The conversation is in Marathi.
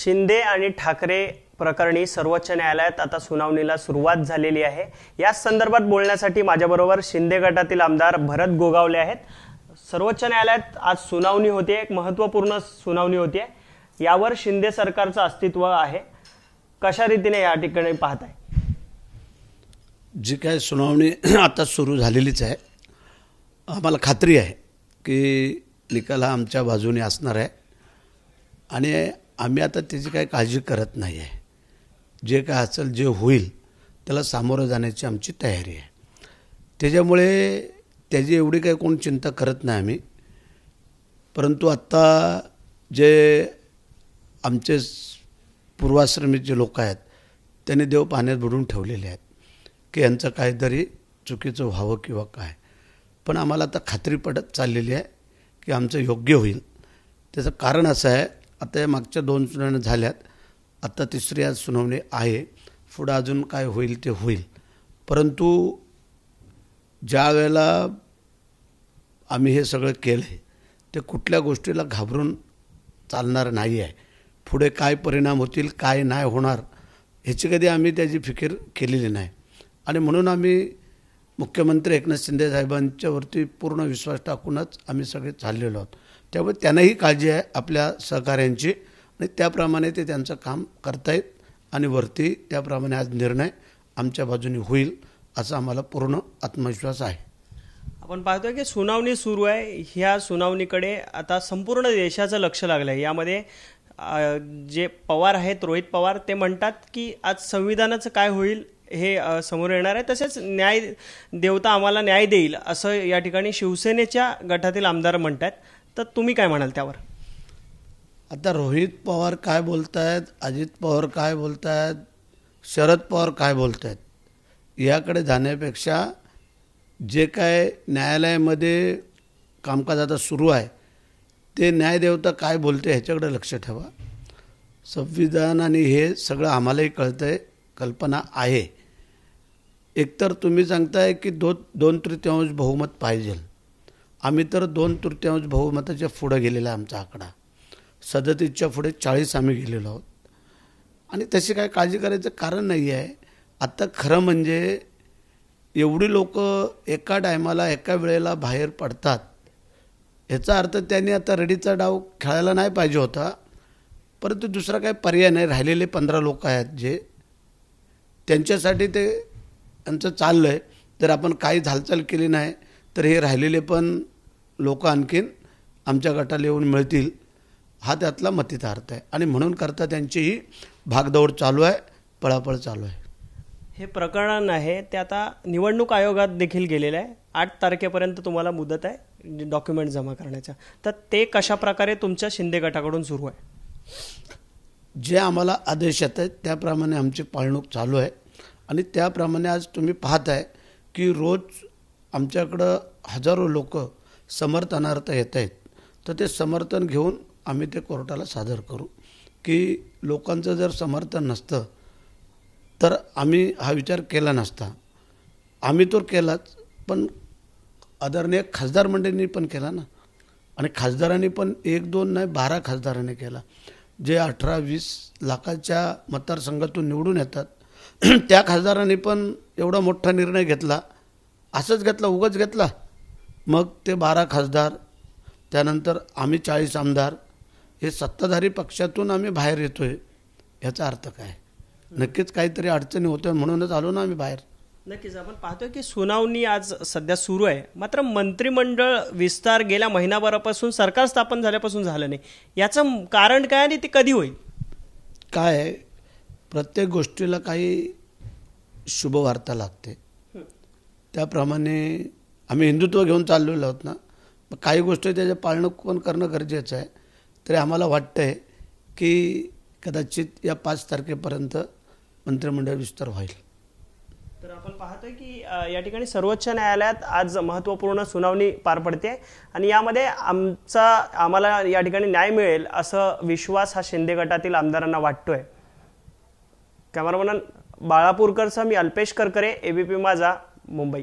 शिंदे आणि ठाकरे प्रकरणी सर्वोच्च न्यायालयात आता सुनावणीला सुरुवात झालेली आहे या संदर्भात बोलण्यासाठी माझ्याबरोबर शिंदे गटातील आमदार भरत गोगावले आहेत सर्वोच्च न्यायालयात आज सुनावणी होते एक महत्त्वपूर्ण सुनावणी होते यावर शिंदे सरकारचं अस्तित्व आहे कशा रीतीने या ठिकाणी पाहत आहे जी काय सुनावणी आता सुरू झालेलीच आहे आम्हाला खात्री आहे की निकाल हा आमच्या बाजूने असणार आहे आणि आम्ही आता त्याची काही काळजी करत नाही आहे जे काय असेल जे होईल त्याला सामोरं जाण्याची आमची तयारी आहे त्याच्यामुळे त्याची एवढी काही कोण चिंता करत नाही आम्ही परंतु आत्ता जे आमचे पूर्वाश्रमित जे लोक आहेत त्यांनी देव पाण्यात बुडून ठेवलेले आहेत की यांचं काहीतरी चुकीचं व्हावं किंवा काय पण आम्हाला आता खात्री पडत चाललेली आहे की आमचं योग्य होईल त्याचं कारण असं आहे आता या मागच्या दोन सुनावण्या झाल्यात आत्ता तिसरी आज सुनावणी आहे पुढं अजून काय होईल ते होईल परंतु ज्या वेळेला आम्ही हे सगळं केलं आहे ते कुठल्या गोष्टीला घाबरून चालणार नाही आहे पुढे काय परिणाम होतील काय नाही होणार ह्याची कधी आम्ही त्याची फिकीर केलेली नाही आणि म्हणून आम्ही मुख्यमंत्री एकनाथ शिंदे साहेबांच्यावरती पूर्ण विश्वास टाकूनच आम्ही सगळे चाललेलो आहोत त्यामुळे त्यांनाही काळजी आहे आपल्या सहकाऱ्यांची आणि त्याप्रमाणे ते त्यांचं काम करतायत आणि वरती त्याप्रमाणे आज निर्णय आमच्या बाजूने होईल असा आम्हाला पूर्ण आत्मविश्वास आहे आपण पाहतोय की सुनावणी सुरू आहे ह्या सुनावणीकडे आता संपूर्ण देशाचं लक्ष लागलं आहे यामध्ये जे पवार आहेत रोहित पवार ते म्हणतात की आज संविधानाचं काय होईल हे समोर येणार आहे तसेच न्याय देवता आम्हाला न्याय देईल असं या ठिकाणी शिवसेनेच्या गटातील आमदार म्हणतात तर तुम्ही काय म्हणाल त्यावर आता रोहित पवार काय बोलत आहेत अजित पवार काय बोलत आहेत शरद पवार काय बोलत आहेत याकडे जाण्यापेक्षा जे काय न्यायालयामध्ये कामकाज आता सुरू आहे ते न्यायदेवता काय बोलते ह्याच्याकडे लक्ष ठेवा संविधान आणि हे सगळं आम्हालाही कळतं आहे कल्पना आहे एकतर तुम्ही सांगताय की दो दोन तृतीयांश बहुमत पाहिजे आम्ही तर दोन तृतीयांश बहुमताच्या पुढं गेलेला आहे आमचा आकडा सदतीच्या पुढे चाळीस आम्ही गेलेलो आहोत आणि तशी काय काळजी करायचं कारण नाही आहे आत्ता खरं म्हणजे एवढी लोक एका टायमाला एका वेळेला बाहेर पडतात ह्याचा अर्थ त्यांनी आता रेडीचा डाव खेळायला नाही पाहिजे होता परंतु दुसरा काही पर्याय नाही राहिलेले पंधरा लोक आहेत जे त्यांच्यासाठी ते त्यांचं चाललं आहे तर आपण काही हालचाल केली नाही तर हे राहिलेले पण लोक आणखीन आमच्या गटाला येऊन मिळतील हा त्यातला अर्थ आहे आणि म्हणून करता त्यांचीही भागदौड चालू आहे पळापळ चालू आहे हे प्रकरण आहे ते आता निवडणूक आयोगात देखील गेलेलं आहे आठ तारखेपर्यंत तुम्हाला मुदत आहे डॉक्युमेंट जमा करण्याच्या तर ते कशा प्रकारे तुमच्या शिंदे गटाकडून सुरू आहे जे आम्हाला आदेश येत आहेत त्याप्रमाणे आमची पाळणूक चालू आहे आणि त्याप्रमाणे आज तुम्ही पाहताय की रोज आमच्याकडं हजारो लोकं समर्थनार्थ येत आहेत तर ते समर्थन घेऊन आम्ही ते कोर्टाला सादर करू की लोकांचं जर समर्थन नसतं तर आम्ही हा विचार केला नसता आम्ही तर केलाच पण आदरणीय खासदार मंडळींनी पण केला ना आणि खासदारांनी पण एक दोन नाही बारा खासदारांनी केला जे अठरा वीस लाखाच्या मतदारसंघातून निवडून येतात त्या खासदारांनी पण एवढा मोठा निर्णय घेतला असंच घेतला उगाच घेतला मग ते बारा खासदार त्यानंतर आम्ही चाळीस आमदार हे सत्ताधारी पक्षातून आम्ही बाहेर येतो आहे ह्याचा अर्थ काय नक्कीच काहीतरी अडचणी होत्या म्हणूनच आलो ना आम्ही बाहेर नक्कीच आपण पाहतोय की सुनावणी आज सध्या सुरू आहे मात्र मंत्रिमंडळ विस्तार गेल्या महिनाभरापासून सरकार स्थापन झाल्यापासून झालं नाही याचं कारण काय आणि ते कधी होईल काय प्रत्येक गोष्टीला काही शुभवार्ता लागते त्याप्रमाणे आम्ही हिंदुत्व घेऊन चाललेलो आहोत ना मग काही गोष्टी त्याचं पाळणं कोण करणं गरजेचं आहे तरी आम्हाला वाटतंय की कदाचित या पाच तारखेपर्यंत मंत्रिमंडळ विस्तार होईल तर आपण पाहतोय की या ठिकाणी सर्वोच्च न्यायालयात आज महत्त्वपूर्ण सुनावणी पार पडते आणि यामध्ये आमचा आम्हाला या ठिकाणी न्याय मिळेल असं विश्वास हा शिंदे गटातील आमदारांना वाटतोय कॅमेरामन बाळापूरकरचा मी अल्पेश करकरे एबीपी माझा मुंबई